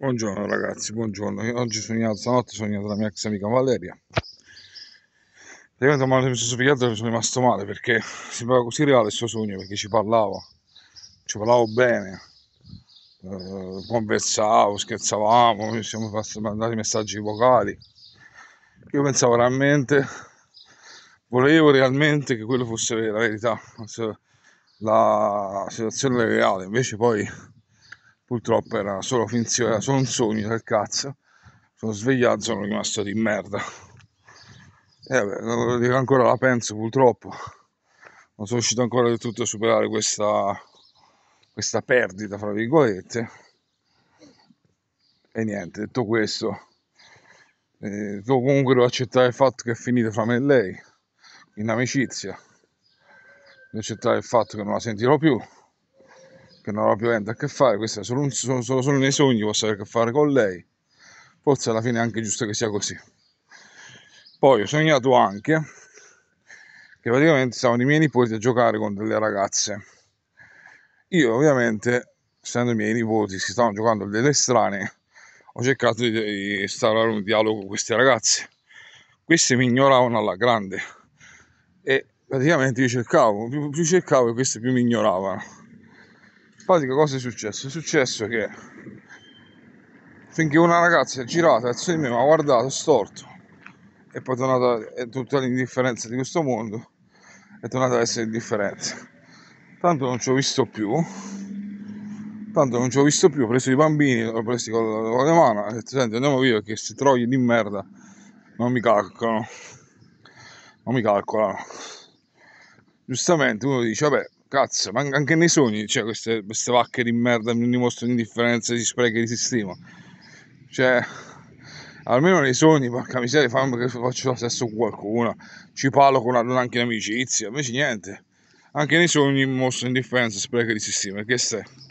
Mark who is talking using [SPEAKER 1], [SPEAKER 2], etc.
[SPEAKER 1] Buongiorno ragazzi, buongiorno. Io oggi sono stanotte sono in la mia ex amica Valeria. Praticamente mi sono svegliato e sono rimasto male perché sembrava così reale il suo sogno perché ci parlavo, ci parlavo bene, eh, conversavo, scherzavamo, ci siamo mandati messaggi vocali. Io pensavo realmente, volevo realmente che quello fosse la verità, la situazione reale, invece poi purtroppo era solo finzione, era solo un sogno del cazzo. Sono svegliato, sono rimasto di merda. E eh, vabbè, lo dico ancora, la penso purtroppo. Non sono riuscito ancora del tutto a superare questa, questa perdita, fra virgolette. E niente, detto questo, eh, comunque devo accettare il fatto che è finita fra me e lei, in amicizia. Devo accettare il fatto che non la sentirò più che non avrò più niente a che fare, questa è solo, un, solo, solo nei sogni posso avere a che fare con lei. Forse alla fine è anche giusto che sia così. Poi ho sognato anche che praticamente stavano i miei nipoti a giocare con delle ragazze. Io ovviamente, essendo i miei nipoti, si stavano giocando delle strane, ho cercato di, di stare un dialogo con queste ragazze. Queste mi ignoravano alla grande e praticamente io cercavo, più, più cercavo e queste più mi ignoravano pratica cosa è successo? È successo che finché una ragazza è girata verso di me, mi ha guardato storto e poi è tornata è tutta l'indifferenza di questo mondo, è tornata ad essere indifferenza. Tanto non ci ho visto più, tanto non ci ho visto più, ho preso i bambini, l'ho presi con, con le mani, ho detto senti andiamo via che se trovi di merda non mi calcolano, non mi calcolano. Giustamente uno dice vabbè Cazzo, ma anche nei sogni, cioè, queste, queste vacche di merda mi dimostrano indifferenza di sprechi di sistema. Cioè, almeno nei sogni, porca miseria, fammi che faccio lo stesso con qualcuno, ci parlo con una, anche in amicizia, invece niente. Anche nei sogni mostro indifferenza, spreco di sistema, che stai?